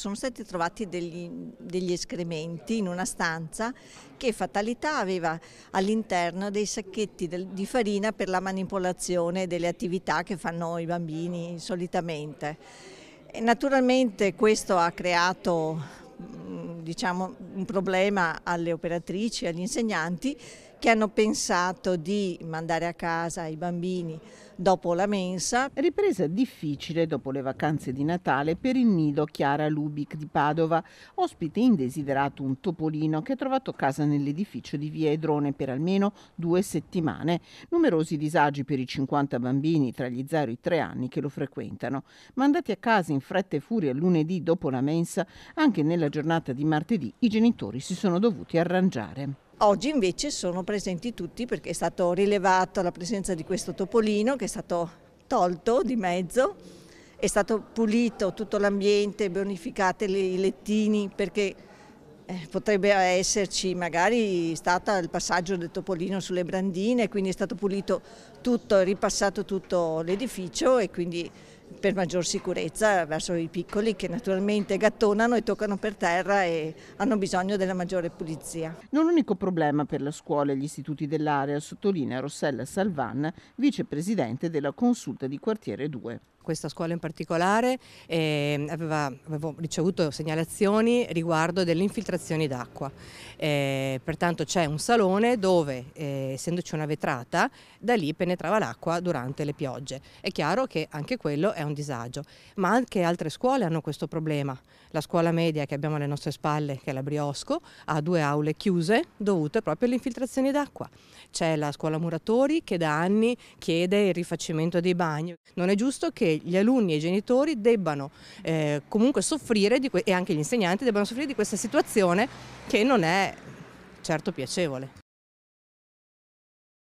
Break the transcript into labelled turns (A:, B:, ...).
A: Sono stati trovati degli, degli escrementi in una stanza che fatalità aveva all'interno dei sacchetti del, di farina per la manipolazione delle attività che fanno i bambini solitamente. E naturalmente questo ha creato mm, diciamo, un problema alle operatrici, agli insegnanti che hanno pensato di mandare a casa i bambini
B: dopo la mensa. Ripresa difficile dopo le vacanze di Natale per il nido Chiara Lubic di Padova, ospite indesiderato un topolino che ha trovato casa nell'edificio di Via Edrone per almeno due settimane. Numerosi disagi per i 50 bambini tra gli 0 e i 3 anni che lo frequentano. Mandati a casa in fretta e furia lunedì dopo la mensa, anche nella giornata di martedì, i genitori genitori si sono dovuti arrangiare.
A: Oggi invece sono presenti tutti perché è stato rilevato la presenza di questo topolino che è stato tolto di mezzo, è stato pulito tutto l'ambiente, bonificate i lettini perché eh, potrebbe esserci magari stato il passaggio del topolino sulle brandine, quindi è stato pulito tutto, ripassato tutto l'edificio e quindi per maggior sicurezza verso i piccoli che naturalmente gattonano e toccano per terra e hanno bisogno della maggiore pulizia.
B: Non l'unico problema per la scuola e gli istituti dell'area, sottolinea Rossella Salvan, vicepresidente della consulta di quartiere 2 questa scuola in particolare eh,
C: aveva, avevo ricevuto segnalazioni riguardo delle infiltrazioni d'acqua. Eh, pertanto c'è un salone dove, eh, essendoci una vetrata, da lì penetrava l'acqua durante le piogge. È chiaro che anche quello è un disagio, ma anche altre scuole hanno questo problema. La scuola media che abbiamo alle nostre spalle, che è la Briosco, ha due aule chiuse dovute proprio alle infiltrazioni d'acqua. C'è la scuola Muratori che da anni chiede il rifacimento dei bagni. Non è giusto che gli alunni e i genitori debbano eh, comunque soffrire e anche gli insegnanti debbano soffrire di questa situazione che non è certo piacevole.